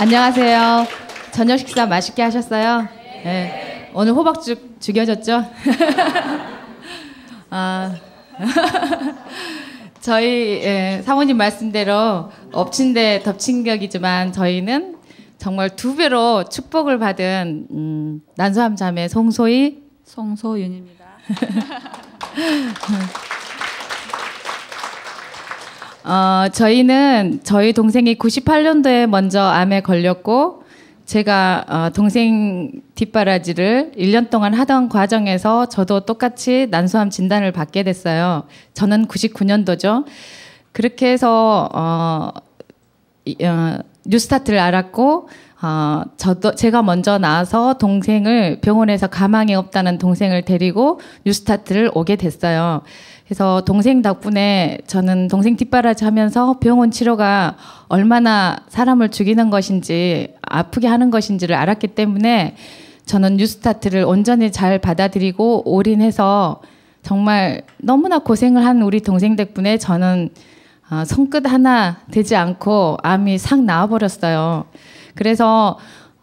안녕하세요. 저녁 식사 맛있게 하셨어요? 네. 오늘 호박죽 죽여졌죠? 아, 저희 예, 사모님 말씀대로 엎친 데 덮친 격이지만 저희는 정말 두 배로 축복을 받은 음, 난소암 자매 송소희 송소윤입니다. 어, 저희는 저희 동생이 98년도에 먼저 암에 걸렸고 제가 어, 동생 뒷바라지를 1년 동안 하던 과정에서 저도 똑같이 난소암 진단을 받게 됐어요. 저는 99년도죠. 그렇게 해서 어, 어 뉴스타트를 알았고 어, 저도 제가 먼저 나와서 동생을 병원에서 가망이 없다는 동생을 데리고 뉴스타트를 오게 됐어요. 그래서 동생 덕분에 저는 동생 뒷바라지 하면서 병원 치료가 얼마나 사람을 죽이는 것인지 아프게 하는 것인지를 알았기 때문에 저는 뉴스타트를 온전히 잘 받아들이고 올인해서 정말 너무나 고생을 한 우리 동생 덕분에 저는 어, 손끝 하나 되지 않고 암이 싹 나와버렸어요. 그래서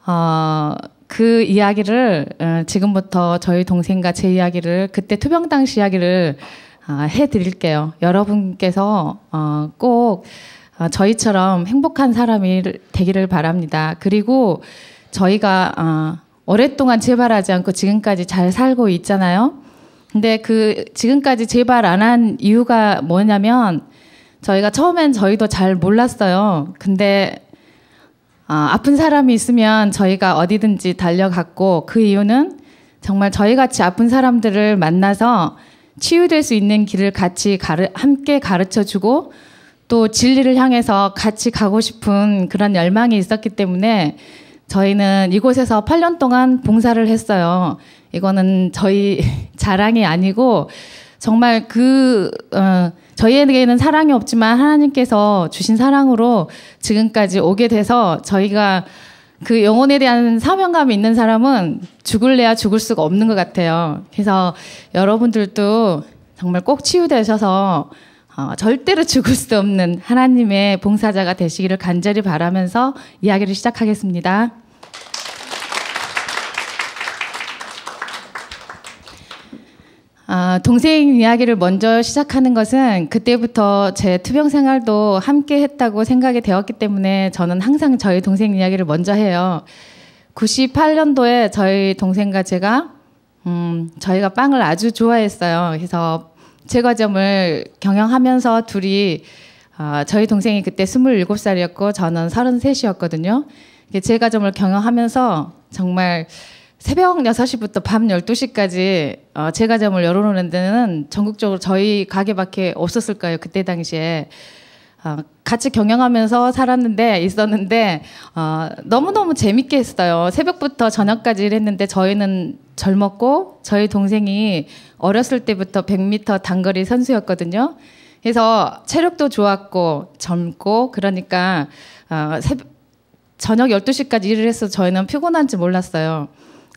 어, 그 이야기를 어, 지금부터 저희 동생과 제 이야기를 그때 투병 당시 이야기를 아, 해드릴게요. 여러분께서 어, 꼭 어, 저희처럼 행복한 사람이 되기를 바랍니다. 그리고 저희가 어, 오랫동안 재발하지 않고 지금까지 잘 살고 있잖아요. 근데 그 지금까지 재발 안 한 이유가 뭐냐면 저희가 처음엔 저희도 잘 몰랐어요. 근데 아, 아픈 사람이 있으면 저희가 어디든지 달려갔고 그 이유는 정말 저희 같이 아픈 사람들을 만나서 치유될 수 있는 길을 같이 가르, 함께 가르쳐 주고 또 진리를 향해서 같이 가고 싶은 그런 열망이 있었기 때문에 저희는 이곳에서 8년 동안 봉사를 했어요. 이거는 저희 자랑이 아니고 정말 그, 어, 저희에게는 사랑이 없지만 하나님께서 주신 사랑으로 지금까지 오게 돼서 저희가 그 영혼에 대한 사명감이 있는 사람은 죽을래야 죽을 수가 없는 것 같아요. 그래서 여러분들도 정말 꼭 치유되셔서 어, 절대로 죽을 수 없는 하나님의 봉사자가 되시기를 간절히 바라면서 이야기를 시작하겠습니다. 아, 동생 이야기를 먼저 시작하는 것은 그때부터 제 투병 생활도 함께 했다고 생각이 되었기 때문에 저는 항상 저희 동생 이야기를 먼저 해요. 98년도에 저희 동생과 제가, 음, 저희가 빵을 아주 좋아했어요. 그래서 제과점을 경영하면서 둘이, 아, 저희 동생이 그때 27살이었고 저는 33이었거든요. 제과점을 경영하면서 정말 새벽 6시부터 밤 12시까지 어, 제과점을 열어놓는 데는 전국적으로 저희 가게밖에 없었을 까요 그때 당시에. 어, 같이 경영하면서 살았는데 있었는데 어, 너무너무 재밌게 했어요. 새벽부터 저녁까지 일했는데 저희는 젊었고 저희 동생이 어렸을 때부터 100m 단거리 선수였거든요. 그래서 체력도 좋았고 젊고 그러니까 어, 새벽, 저녁 12시까지 일을 해서 저희는 피곤한지 몰랐어요.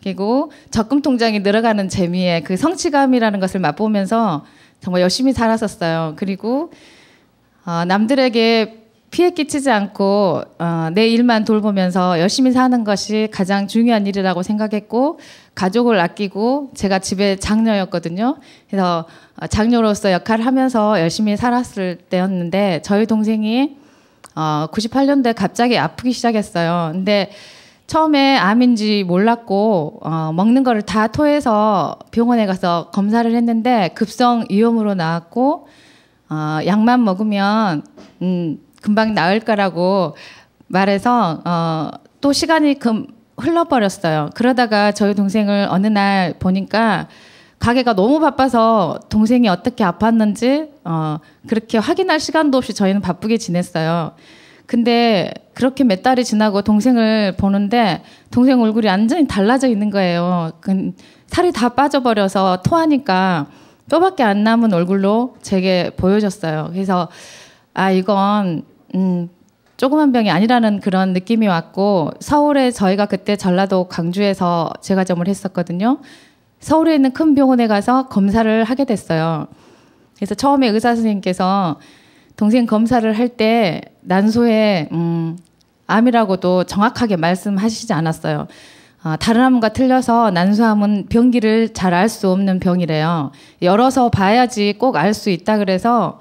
그리고 적금 통장이 늘어가는 재미에 그 성취감이라는 것을 맛보면서 정말 열심히 살았었어요. 그리고 어, 남들에게 피해 끼치지 않고 어, 내 일만 돌보면서 열심히 사는 것이 가장 중요한 일이라고 생각했고 가족을 아끼고 제가 집에 장녀였거든요. 그래서 어, 장녀로서 역할을 하면서 열심히 살았을 때였는데 저희 동생이 어, 98년도에 갑자기 아프기 시작했어요. 근데 처음에 암인지 몰랐고 어, 먹는 거를 다 토해서 병원에 가서 검사를 했는데 급성 위염으로 나왔고 어, 약만 먹으면 음, 금방 나을 거라고 말해서 어, 또 시간이 금 흘러버렸어요. 그러다가 저희 동생을 어느 날 보니까 가게가 너무 바빠서 동생이 어떻게 아팠는지 어, 그렇게 확인할 시간도 없이 저희는 바쁘게 지냈어요. 근데 그렇게 몇 달이 지나고 동생을 보는데 동생 얼굴이 완전히 달라져 있는 거예요. 살이 다 빠져버려서 토하니까 뼈밖에 안 남은 얼굴로 제게 보여줬어요. 그래서 아 이건 음 조그만 병이 아니라는 그런 느낌이 왔고 서울에 저희가 그때 전라도 광주에서 제과점을 했었거든요. 서울에 있는 큰 병원에 가서 검사를 하게 됐어요. 그래서 처음에 의사 선생님께서 동생 검사를 할 때 난소에 음, 암이라고도 정확하게 말씀하시지 않았어요. 아, 다른 암과 틀려서 난소암은 병기를 잘 알 수 없는 병이래요. 열어서 봐야지 꼭 알 수 있다 그래서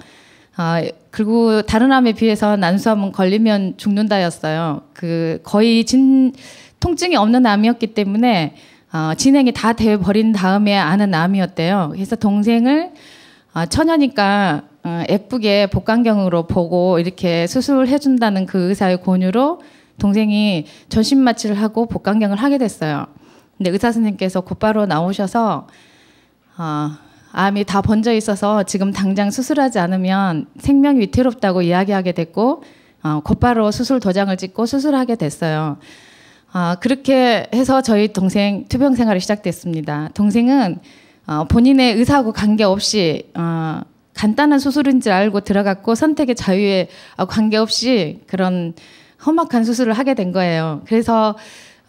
아, 그리고 다른 암에 비해서 난소암은 걸리면 죽는다였어요. 그 거의 진 통증이 없는 암이었기 때문에 어, 진행이 다돼 버린 다음에 아는 암이었대요. 그래서 동생을 아, 처녀니까 어, 예쁘게 복강경으로 보고 이렇게 수술을 해준다는 그 의사의 권유로 동생이 전신 마취를 하고 복강경을 하게 됐어요. 근데 의사 선생님께서 곧바로 나오셔서 아 암이 다 번져 있어서 지금 당장 수술하지 않으면 생명이 위태롭다고 이야기하게 됐고 어, 곧바로 수술 도장을 찍고 수술하게 됐어요. 아 그렇게 해서 저희 동생 투병 생활이 시작됐습니다. 동생은 어, 본인의 의사하고 관계없이 어, 간단한 수술인 줄 알고 들어갔고 선택의 자유에 관계없이 그런 험악한 수술을 하게 된 거예요. 그래서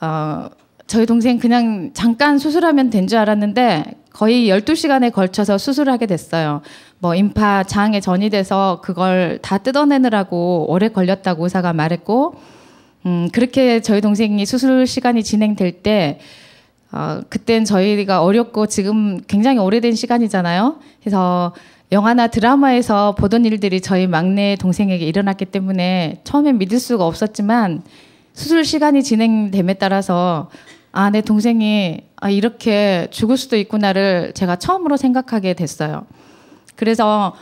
어, 저희 동생 그냥 잠깐 수술하면 된 줄 알았는데 거의 12시간에 걸쳐서 수술을 하게 됐어요. 뭐 임파 장에 전이 돼서 그걸 다 뜯어내느라고 오래 걸렸다고 의사가 말했고 음, 그렇게 저희 동생이 수술 시간이 진행될 때 어, 그땐 저희가 어렵고 지금 굉장히 오래된 시간이잖아요. 그래서 영화나 드라마에서 보던 일들이 저희 막내 동생에게 일어났기 때문에 처음엔 믿을 수가 없었지만 수술 시간이 진행됨에 따라서 아, 내 동생이 아, 이렇게 죽을 수도 있구나를 제가 처음으로 생각하게 됐어요. 그래서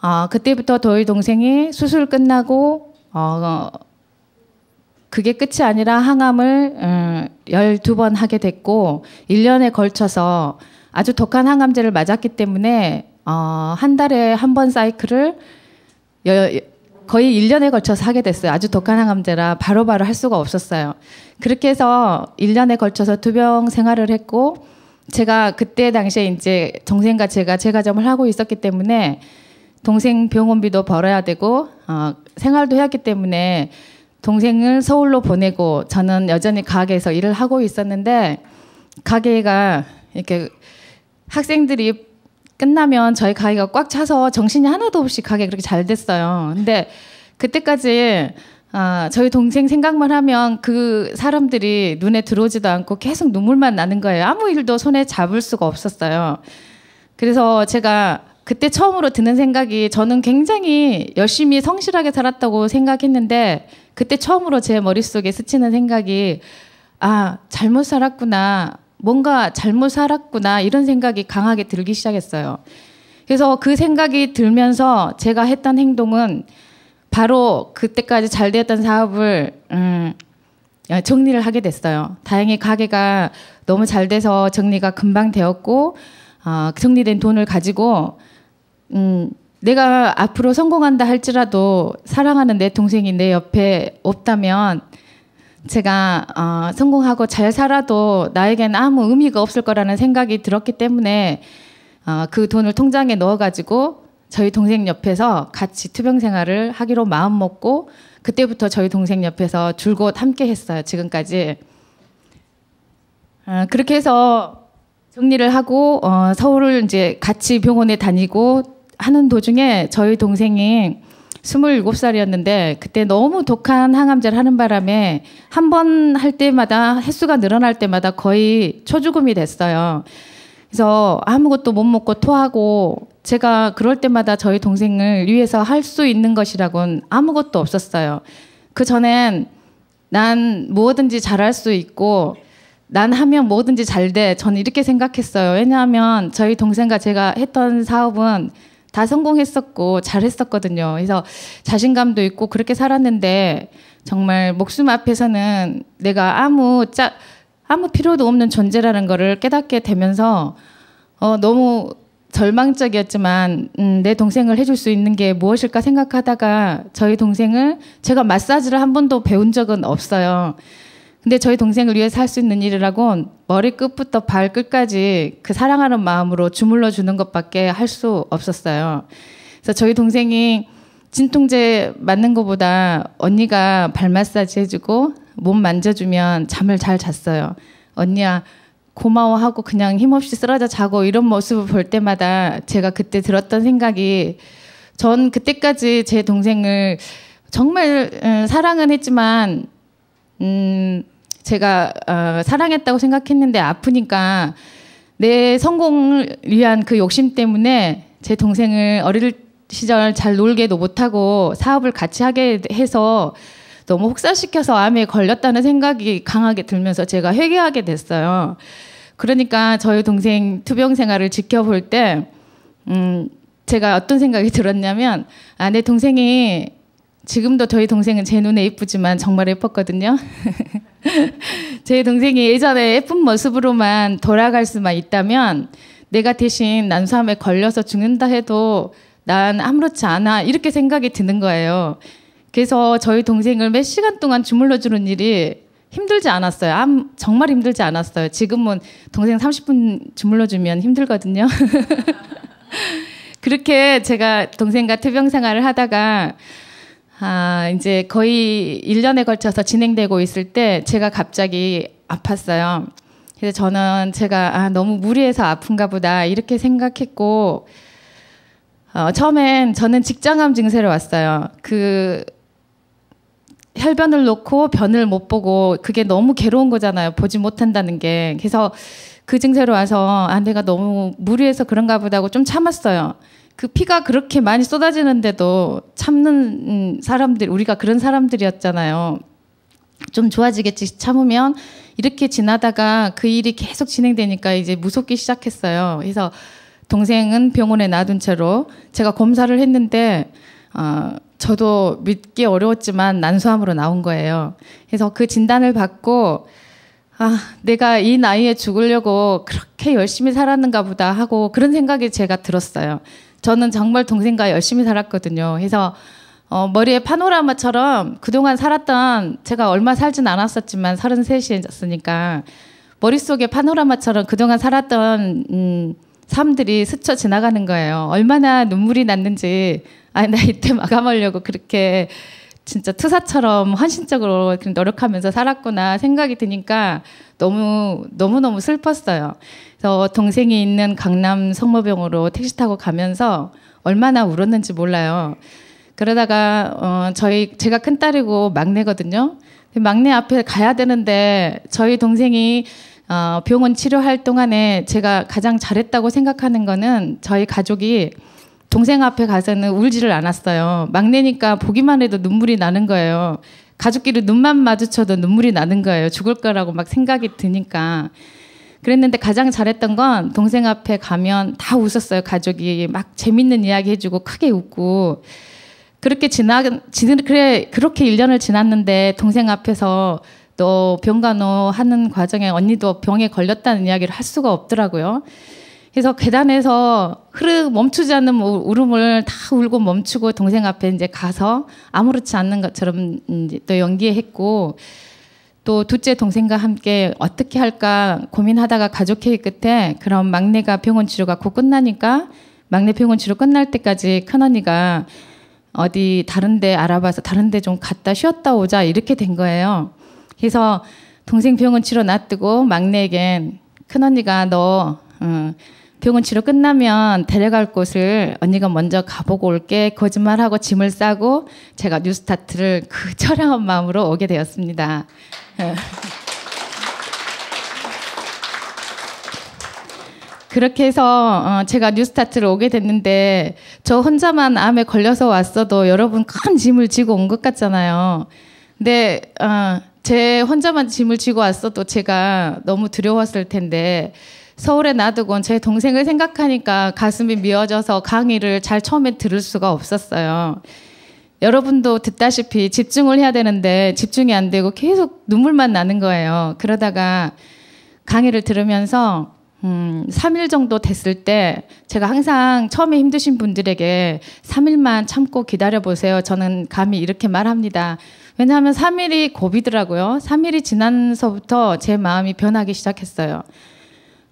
아, 그때부터 저희 동생이 수술 끝나고 어, 그게 끝이 아니라 항암을 음, 12번 하게 됐고 1년에 걸쳐서 아주 독한 항암제를 맞았기 때문에 어, 한 달에 한 번 사이클을 여, 거의 1년에 걸쳐서 하게 됐어요. 아주 독한 항암제라 바로바로 할 수가 없었어요. 그렇게 해서 1년에 걸쳐서 투병 생활을 했고 제가 그때 당시에 이제 동생과 제가 제과점을 하고 있었기 때문에 동생 병원비도 벌어야 되고 어, 생활도 해왔기 때문에 동생을 서울로 보내고 저는 여전히 가게에서 일을 하고 있었는데 가게가 이렇게 학생들이 끝나면 저희 가게가 꽉 차서 정신이 하나도 없이 가게 그렇게 잘 됐어요. 근데 그때까지 아, 저희 동생 생각만 하면 그 사람들이 눈에 들어오지도 않고 계속 눈물만 나는 거예요. 아무 일도 손에 잡을 수가 없었어요. 그래서 제가 그때 처음으로 드는 생각이 저는 굉장히 열심히 성실하게 살았다고 생각했는데 그때 처음으로 제 머릿속에 스치는 생각이 아, 잘못 살았구나. 뭔가 잘못 살았구나 이런 생각이 강하게 들기 시작했어요. 그래서 그 생각이 들면서 제가 했던 행동은 바로 그때까지 잘 되었던 사업을 음, 어, 정리를 하게 됐어요. 다행히 가게가 너무 잘 돼서 정리가 금방 되었고 어, 정리된 돈을 가지고 음, 내가 앞으로 성공한다 할지라도 사랑하는 내 동생이 내 옆에 없다면 제가 어, 성공하고 잘 살아도 나에겐 아무 의미가 없을 거라는 생각이 들었기 때문에 어, 그 돈을 통장에 넣어가지고 저희 동생 옆에서 같이 투병 생활을 하기로 마음 먹고 그때부터 저희 동생 옆에서 줄곧 함께 했어요. 지금까지 어, 그렇게 해서 정리를 하고 어, 서울을 이제 같이 병원에 다니고 하는 도중에 저희 동생이 27살이었는데 그때 너무 독한 항암제를 하는 바람에 한 번 할 때마다 횟수가 늘어날 때마다 거의 초죽음이 됐어요. 그래서 아무것도 못 먹고 토하고 제가 그럴 때마다 저희 동생을 위해서 할 수 있는 것이라곤 아무것도 없었어요. 그 전엔 난 뭐든지 잘할 수 있고 난 하면 뭐든지 잘 돼. 전 이렇게 생각했어요. 왜냐하면 저희 동생과 제가 했던 사업은 다 성공했었고 잘했었거든요. 그래서 자신감도 있고 그렇게 살았는데 정말 목숨 앞에서는 내가 아무 짜 아무 필요도 없는 존재라는 거를 깨닫게 되면서 어 너무 절망적이었지만 음, 내 동생을 해줄 수 있는 게 무엇일까 생각하다가 저희 동생을 제가 마사지를 한 번도 배운 적은 없어요. 근데 저희 동생을 위해서 할 수 있는 일이라곤 머리끝부터 발끝까지 그 사랑하는 마음으로 주물러 주는 것밖에 할 수 없었어요. 그래서 저희 동생이 진통제 맞는 것보다 언니가 발 마사지 해주고 몸 만져주면 잠을 잘 잤어요. 언니야 고마워하고 그냥 힘없이 쓰러져 자고 이런 모습을 볼 때마다 제가 그때 들었던 생각이 전 그때까지 제 동생을 정말 음, 사랑은 했지만 음, 제가 어, 사랑했다고 생각했는데 아프니까 내 성공을 위한 그 욕심 때문에 제 동생을 어릴 시절 잘 놀게도 못하고 사업을 같이 하게 해서 너무 혹사시켜서 암에 걸렸다는 생각이 강하게 들면서 제가 회개하게 됐어요. 그러니까 저희 동생 투병 생활을 지켜볼 때, 음, 제가 어떤 생각이 들었냐면, 아, 내 동생이 지금도 저희 동생은 제 눈에 이쁘지만 정말 예뻤거든요. 제 동생이 예전에 예쁜 모습으로만 돌아갈 수만 있다면 내가 대신 난소암에 걸려서 죽는다 해도 난 아무렇지 않아 이렇게 생각이 드는 거예요. 그래서 저희 동생을 몇 시간 동안 주물러 주는 일이 힘들지 않았어요. 암, 정말 힘들지 않았어요. 지금은 동생 30분 주물러 주면 힘들거든요. 그렇게 제가 동생과 퇴병 생활을 하다가 아, 이제 거의 1년에 걸쳐서 진행되고 있을 때 제가 갑자기 아팠어요. 그래서 저는 제가 아, 너무 무리해서 아픈가 보다 이렇게 생각했고, 어, 처음엔 저는 직장암 증세로 왔어요. 그 혈변을 놓고 변을 못 보고 그게 너무 괴로운 거잖아요. 보지 못한다는 게. 그래서 그 증세로 와서 아 내가 너무 무리해서 그런가 보다고 좀 참았어요. 그 피가 그렇게 많이 쏟아지는데도 참는 음, 사람들, 우리가 그런 사람들이었잖아요. 좀 좋아지겠지 참으면 이렇게 지나다가 그 일이 계속 진행되니까 이제 무섭기 시작했어요. 그래서 동생은 병원에 놔둔 채로 제가 검사를 했는데 어, 저도 믿기 어려웠지만 난소암으로 나온 거예요. 그래서 그 진단을 받고 아, 내가 이 나이에 죽으려고 그렇게 열심히 살았는가 보다 하고 그런 생각이 제가 들었어요. 저는 정말 동생과 열심히 살았거든요. 그래서 어, 머리에 파노라마처럼 그동안 살았던 제가 얼마 살진 않았었지만 33이었으니까 머릿속에 파노라마처럼 그동안 살았던 음, 삶들이 스쳐 지나가는 거예요. 얼마나 눈물이 났는지 아, 나 이때 마감하려고 그렇게 진짜 투사처럼 헌신적으로 노력하면서 살았구나 생각이 드니까 너무 너무너무 슬펐어요. 그래서 동생이 있는 강남 성모병으로 택시 타고 가면서 얼마나 울었는지 몰라요. 그러다가 어 저희 제가 큰 딸이고 막내거든요. 그 막내 앞에 가야 되는데 저희 동생이 어 병원 치료할 동안에 제가 가장 잘했다고 생각하는 거는 저희 가족이 동생 앞에 가서는 울지를 않았어요. 막내니까 보기만 해도 눈물이 나는 거예요. 가족끼리 눈만 마주쳐도 눈물이 나는 거예요. 죽을 거라고 막 생각이 드니까. 그랬는데 가장 잘했던 건 동생 앞에 가면 다 웃었어요. 가족이 막 재밌는 이야기 해주고 크게 웃고 그렇게 지나 지는 그래 그렇게 1년을 지났는데 동생 앞에서 또 병간호 하는 과정에 언니도 병에 걸렸다는 이야기를 할 수가 없더라고요. 그래서 계단에서 흐르 멈추지 않는 울음을 다 울고 멈추고 동생 앞에 이제 가서 아무렇지 않는 것처럼 또 연기했고 또 둘째 동생과 함께 어떻게 할까 고민하다가 가족 회의 끝에 그럼 막내가 병원 치료가 곧 끝나니까 막내 병원 치료 끝날 때까지 큰언니가 어디 다른데 알아봐서 다른데 좀 갔다 쉬었다 오자 이렇게 된 거예요. 그래서 동생 병원 치료 놔두고 막내에겐 큰언니가 너 어, 병원 치료 끝나면 데려갈 곳을 언니가 먼저 가보고 올게 거짓말하고 짐을 싸고 제가 뉴스타트를 그 처량한 마음으로 오게 되었습니다. 예. 그렇게 해서 어, 제가 뉴스타트를 오게 됐는데 저 혼자만 암에 걸려서 왔어도 여러분 큰 짐을 지고 온 것 같잖아요. 근데 어, 제 혼자만 짐을 지고 왔어도 제가 너무 두려웠을 텐데 서울에 놔두고 제 동생을 생각하니까 가슴이 미어져서 강의를 잘 처음에 들을 수가 없었어요. 여러분도 듣다시피 집중을 해야 되는데 집중이 안 되고 계속 눈물만 나는 거예요. 그러다가 강의를 들으면서 음, 3일 정도 됐을 때 제가 항상 처음에 힘드신 분들에게 3일만 참고 기다려 보세요. 저는 감히 이렇게 말합니다. 왜냐하면 3일이 고비더라고요. 3일이 지난서부터제 마음이 변하기 시작했어요.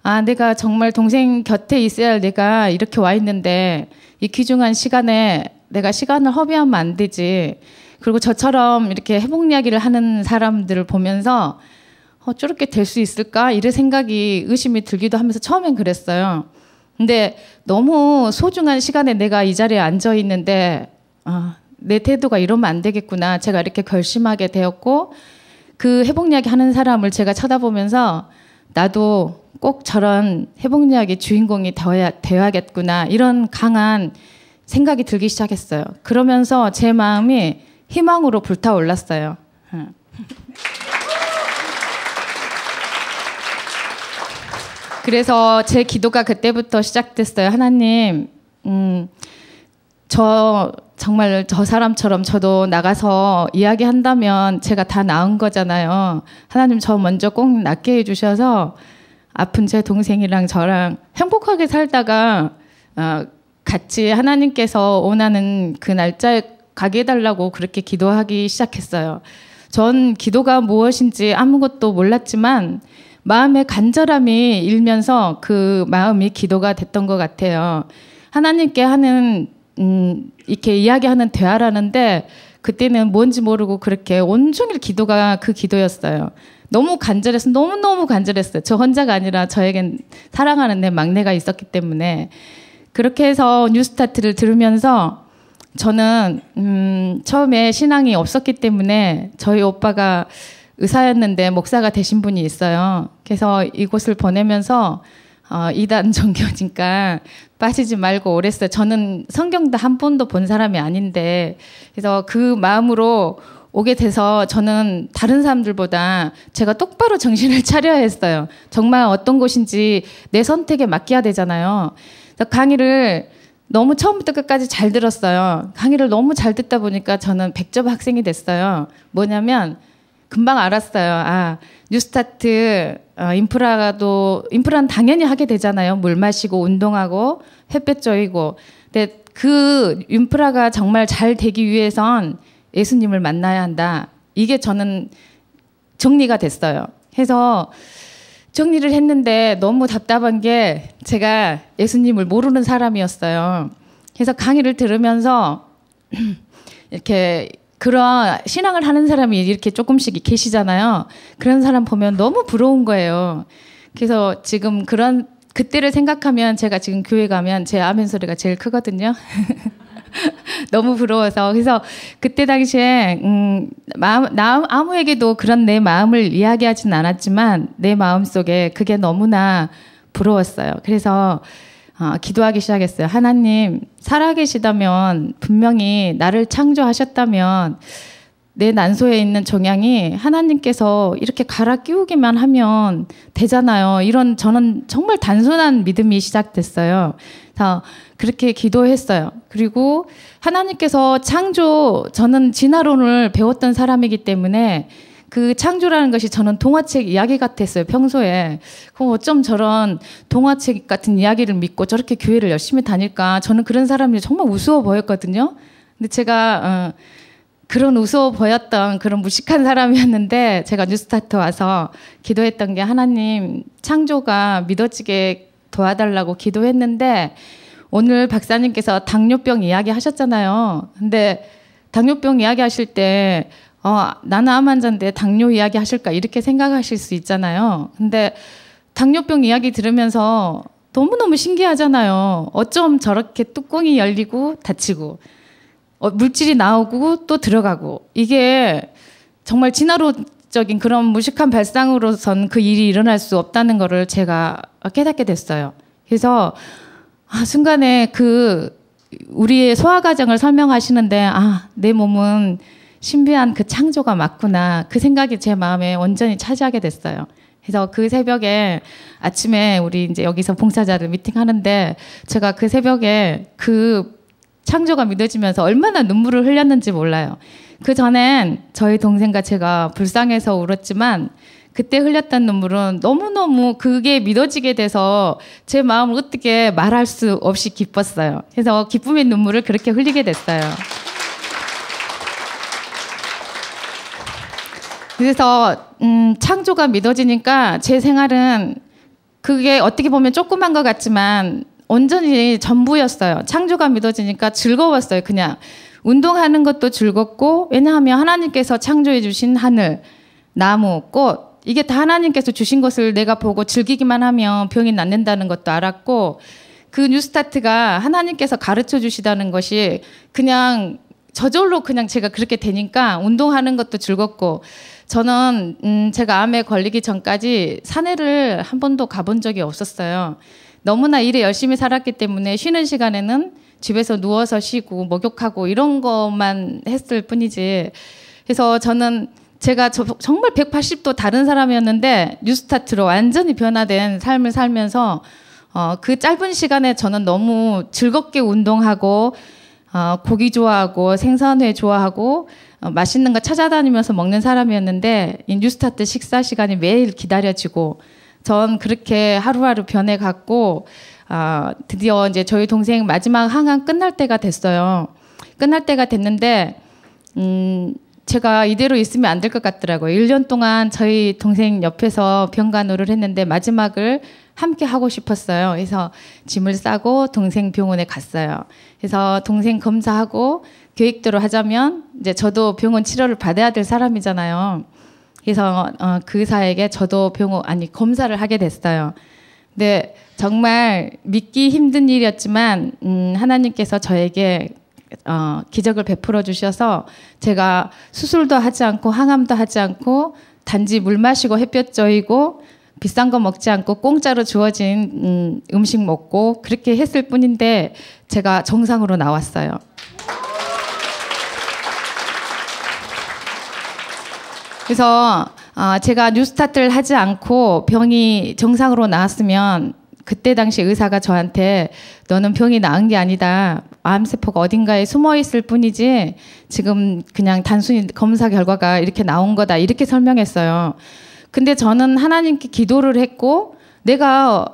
아, 내가 정말 동생 곁에 있어야 내가 이렇게 와 있는데 이 귀중한 시간에 내가 시간을 허비하면 안 되지. 그리고 저처럼 이렇게 회복 이야기를 하는 사람들을 보면서 어, 저렇게 될 수 있을까? 이런 생각이 의심이 들기도 하면서 처음엔 그랬어요. 근데 너무 소중한 시간에 내가 이 자리에 앉아 있는데 아, 내 태도가 이러면 안 되겠구나. 제가 이렇게 결심하게 되었고 그 회복 이야기 하는 사람을 제가 쳐다보면서 나도 꼭 저런 회복 이야기 주인공이 되어야, 되어야겠구나. 이런 강한 생각이 들기 시작했어요. 그러면서 제 마음이 희망으로 불타올랐어요. 그래서 제 기도가 그때부터 시작됐어요. 하나님, 음, 저 정말 저 사람처럼 저도 나가서 이야기한다면 제가 다 나은 거잖아요. 하나님 저 먼저 꼭 낫게 해주셔서 아픈 제 동생이랑 저랑 행복하게 살다가 어, 같이 하나님께서 원하는 그 날짜에 가게 해달라고 그렇게 기도하기 시작했어요. 전 기도가 무엇인지 아무것도 몰랐지만 마음의 간절함이 일면서 그 마음이 기도가 됐던 것 같아요. 하나님께 하는 음, 이렇게 이야기하는 대화라는데 그때는 뭔지 모르고 그렇게 온종일 기도가 그 기도였어요. 너무 간절해서 너무너무 간절했어요. 저 혼자가 아니라 저에겐 사랑하는 내 막내가 있었기 때문에. 그렇게 해서 뉴스타트를 들으면서 저는 음, 처음에 신앙이 없었기 때문에 저희 오빠가 의사였는데 목사가 되신 분이 있어요. 그래서 이곳을 보내면서 어, 이단 종교니까 빠지지 말고 오랬어요 저는 성경도 한 번도 본 사람이 아닌데 그래서 그 마음으로 오게 돼서 저는 다른 사람들보다 제가 똑바로 정신을 차려야 했어요. 정말 어떤 곳인지 내 선택에 맡겨야 되잖아요. 강의를 너무 처음부터 끝까지 잘 들었어요. 강의를 너무 잘 듣다 보니까 저는 백점 학생이 됐어요. 뭐냐면 금방 알았어요. 아, 뉴스타트 어, 인프라도 인프라는 당연히 하게 되잖아요. 물 마시고 운동하고 햇볕 쬐이고. 근데 그 인프라가 정말 잘 되기 위해선 예수님을 만나야 한다. 이게 저는 정리가 됐어요. 해서 정리를 했는데 너무 답답한 게 제가 예수님을 모르는 사람이었어요. 그래서 강의를 들으면서 이렇게 그런 신앙을 하는 사람이 이렇게 조금씩 계시잖아요. 그런 사람 보면 너무 부러운 거예요. 그래서 지금 그런 그때를 생각하면 제가 지금 교회 가면 제 아멘 소리가 제일 크거든요. 너무 부러워서 그래서 그때 당시에 음, 마음, 나, 아무에게도 그런 내 마음을 이야기하진 않았지만 내 마음 속에 그게 너무나 부러웠어요. 그래서 어, 기도하기 시작했어요. 하나님 살아계시다면 분명히 나를 창조하셨다면 내 난소에 있는 종양이 하나님께서 이렇게 갈아 끼우기만 하면 되잖아요. 이런 저는 정말 단순한 믿음이 시작됐어요. 다 그렇게 기도했어요. 그리고 하나님께서 창조, 저는 진화론을 배웠던 사람이기 때문에 그 창조라는 것이 저는 동화책 이야기 같았어요, 평소에. 그럼 어쩜 저런 동화책 같은 이야기를 믿고 저렇게 교회를 열심히 다닐까. 저는 그런 사람이 정말 우스워 보였거든요. 근데 제가, 어, 그런 우스워 보였던 그런 무식한 사람이었는데 제가 뉴스타트 와서 기도했던 게 하나님 창조가 믿어지게 도와달라고 기도했는데 오늘 박사님께서 당뇨병 이야기 하셨잖아요. 근데 당뇨병 이야기 하실 때 어, 나는 암 환자인데 당뇨 이야기 하실까 이렇게 생각하실 수 있잖아요. 근데 당뇨병 이야기 들으면서 너무너무 신기하잖아요. 어쩜 저렇게 뚜껑이 열리고 닫히고 어, 물질이 나오고 또 들어가고 이게 정말 진화로 적인 그런 무식한 발상으로선 그 일이 일어날 수 없다는 거를 제가 깨닫게 됐어요. 그래서 아, 순간에 그 우리의 소화 과정을 설명하시는데 아, 내 몸은 신비한 그 창조가 맞구나. 그 생각이 제 마음에 완전히 차지하게 됐어요. 그래서 그 새벽에 아침에 우리 이제 여기서 봉사자를 미팅하는데 제가 그 새벽에 그 창조가 믿어지면서 얼마나 눈물을 흘렸는지 몰라요. 그 전엔 저희 동생과 제가 불쌍해서 울었지만 그때 흘렸던 눈물은 너무너무 그게 믿어지게 돼서 제 마음을 어떻게 말할 수 없이 기뻤어요. 그래서 기쁨의 눈물을 그렇게 흘리게 됐어요. 그래서 음, 창조가 믿어지니까 제 생활은 그게 어떻게 보면 조그만 것 같지만 온전히 전부였어요. 창조가 믿어지니까 즐거웠어요. 그냥 운동하는 것도 즐겁고 왜냐하면 하나님께서 창조해 주신 하늘, 나무, 꽃 이게 다 하나님께서 주신 것을 내가 보고 즐기기만 하면 병이 낫는다는 것도 알았고 그 뉴스타트가 하나님께서 가르쳐 주시다는 것이 그냥 저절로 그냥 제가 그렇게 되니까 운동하는 것도 즐겁고 저는 음 제가 암에 걸리기 전까지 산에를 한 번도 가본 적이 없었어요. 너무나 일에 열심히 살았기 때문에 쉬는 시간에는 집에서 누워서 쉬고 목욕하고 이런 것만 했을 뿐이지. 그래서 저는 제가 저, 정말 180도 다른 사람이었는데 뉴스타트로 완전히 변화된 삶을 살면서 어, 그 짧은 시간에 저는 너무 즐겁게 운동하고 어, 고기 좋아하고 생선회 좋아하고 어, 맛있는 거 찾아다니면서 먹는 사람이었는데 이 뉴스타트 식사 시간이 매일 기다려지고 전 그렇게 하루하루 변해갔고 아, 드디어 이제 저희 동생 마지막 항암 끝날 때가 됐어요. 끝날 때가 됐는데 음, 제가 이대로 있으면 안 될 것 같더라고요. 1년 동안 저희 동생 옆에서 병간호를 했는데 마지막을 함께 하고 싶었어요. 그래서 짐을 싸고 동생 병원에 갔어요. 그래서 동생 검사하고 계획대로 하자면 이제 저도 병원 치료를 받아야 될 사람이잖아요. 그래서 어, 그 의사에게 저도 병원 아니 검사를 하게 됐어요. 근데 정말 믿기 힘든 일이었지만 음, 하나님께서 저에게 어, 기적을 베풀어 주셔서 제가 수술도 하지 않고 항암도 하지 않고 단지 물 마시고 햇볕 쬐이고 비싼 거 먹지 않고 공짜로 주어진 음, 음식 먹고 그렇게 했을 뿐인데 제가 정상으로 나왔어요. 그래서 어, 제가 뉴스타트를 하지 않고 병이 정상으로 나왔으면 그때 당시 의사가 저한테 너는 병이 나은 게 아니다. 암세포가 어딘가에 숨어 있을 뿐이지 지금 그냥 단순히 검사 결과가 이렇게 나온 거다. 이렇게 설명했어요. 근데 저는 하나님께 기도를 했고 내가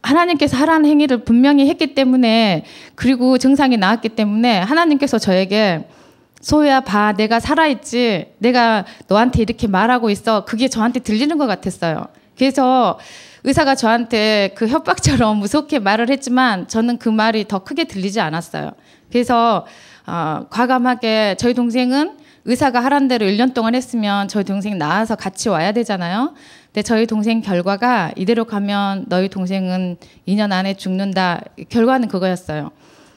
하나님께서 하라는 행위를 분명히 했기 때문에 그리고 증상이 나왔기 때문에 하나님께서 저에게 소유야 봐 내가 살아있지 내가 너한테 이렇게 말하고 있어 그게 저한테 들리는 것 같았어요 그래서 의사가 저한테 그 협박처럼 무섭게 말을 했지만 저는 그 말이 더 크게 들리지 않았어요 그래서 어, 과감하게 저희 동생은 의사가 하란 대로 1년 동안 했으면 저희 동생 나와서 같이 와야 되잖아요. 근데 저희 동생 결과가 이대로 가면 너희 동생은 2년 안에 죽는다. 결과는 그거였어요.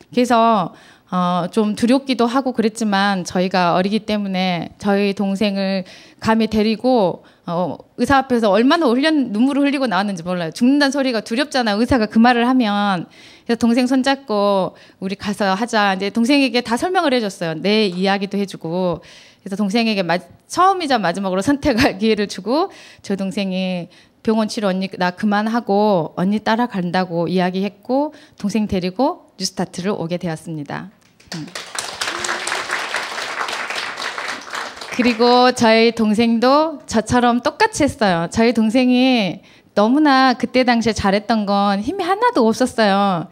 그래서 어, 좀 두렵기도 하고 그랬지만 저희가 어리기 때문에 저희 동생을 감히 데리고 어, 의사 앞에서 얼마나 흘렸, 눈물을 흘리고 나왔는지 몰라요. 죽는다는 소리가 두렵잖아. 의사가 그 말을 하면. 그래서 동생 손잡고 우리 가서 하자. 이제 동생에게 다 설명을 해줬어요. 내 이야기도 해주고. 그래서 동생에게 마, 처음이자 마지막으로 선택할 기회를 주고 저 동생이 병원 치료 언니 나 그만하고 언니 따라간다고 이야기했고 동생 데리고 뉴스타트를 오게 되었습니다. 그리고 저희 동생도 저처럼 똑같이 했어요. 저희 동생이 너무나 그때 당시에 잘했던 건 힘이 하나도 없었어요.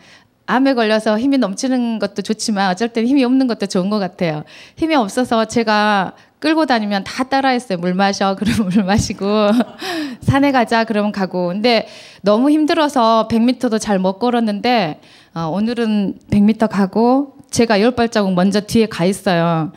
암에 걸려서 힘이 넘치는 것도 좋지만 어쩔 땐 힘이 없는 것도 좋은 것 같아요. 힘이 없어서 제가 끌고 다니면 다 따라했어요. 물 마셔, 그러면 물 마시고 산에 가자, 그러면 가고. 근데 너무 힘들어서 100m도 잘 못 걸었는데 어, 오늘은 100m 가고 제가 열 발자국 먼저 뒤에 가 있어요.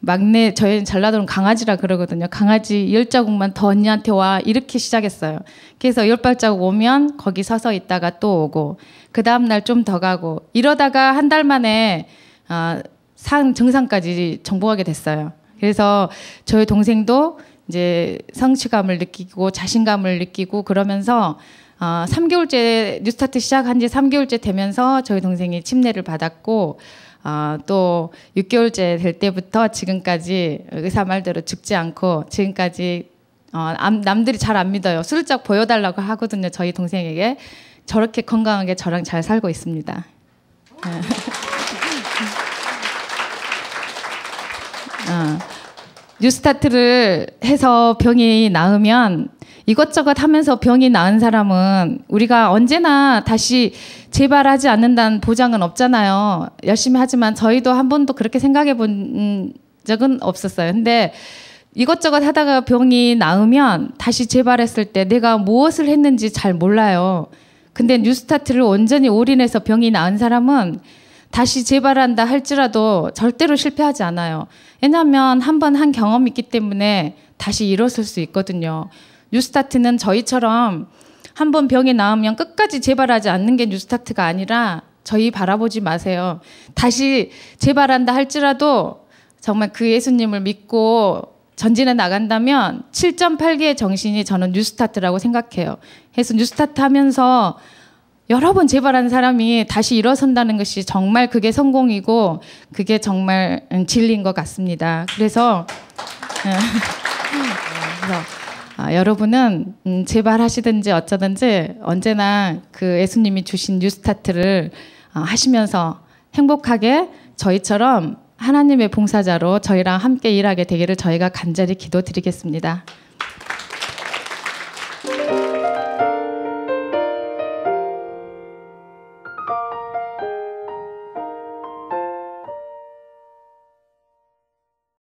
막내 저희는 라도는 강아지라 그러거든요. 강아지 열 자국만 더 언니한테 와 이렇게 시작했어요. 그래서 열 발자국 오면 거기 서서 있다가 또 오고 그 다음 날 좀 더 가고 이러다가 한 달 만에 아, 상 정상까지 정복하게 됐어요. 그래서 저희 동생도 이제 성취감을 느끼고 자신감을 느끼고 그러면서 어, 3개월째 뉴스타트 시작한 지 3개월째 되면서 저희 동생이 침례를 받았고 아, 또 6개월째 될 때부터 지금까지 의사 말대로 죽지 않고 지금까지 어, 남들이 잘 안 믿어요. 슬쩍 보여달라고 하거든요. 저희 동생에게 저렇게 건강하게 저랑 잘 살고 있습니다. 네. 어, 뉴스타트를 해서 병이 나으면 이것저것 하면서 병이 나은 사람은 우리가 언제나 다시 재발하지 않는다는 보장은 없잖아요. 열심히 하지만 저희도 한 번도 그렇게 생각해 본 적은 없었어요. 근데 이것저것 하다가 병이 나으면 다시 재발했을 때 내가 무엇을 했는지 잘 몰라요. 근데 뉴스타트를 온전히 올인해서 병이 나은 사람은 다시 재발한다 할지라도 절대로 실패하지 않아요. 왜냐하면 한 번 한 경험이 있기 때문에 다시 일어설 수 있거든요. 뉴스타트는 저희처럼 한 번 병이 나오면 끝까지 재발하지 않는 게 뉴스타트가 아니라 저희 바라보지 마세요. 다시 재발한다 할지라도 정말 그 예수님을 믿고 전진해 나간다면 7.8기의 정신이 저는 뉴스타트라고 생각해요. 그서 뉴스타트 하면서 여러 번 재발한 사람이 다시 일어선다는 것이 정말 그게 성공이고 그게 정말 진리인 것 같습니다. 그래서 예. 아, 여러분은 음, 제발 하시든지 어쩌든지 언제나 그 예수님이 주신 뉴스타트를 어, 하시면서 행복하게 저희처럼 하나님의 봉사자로 저희랑 함께 일하게 되기를 저희가 간절히 기도드리겠습니다.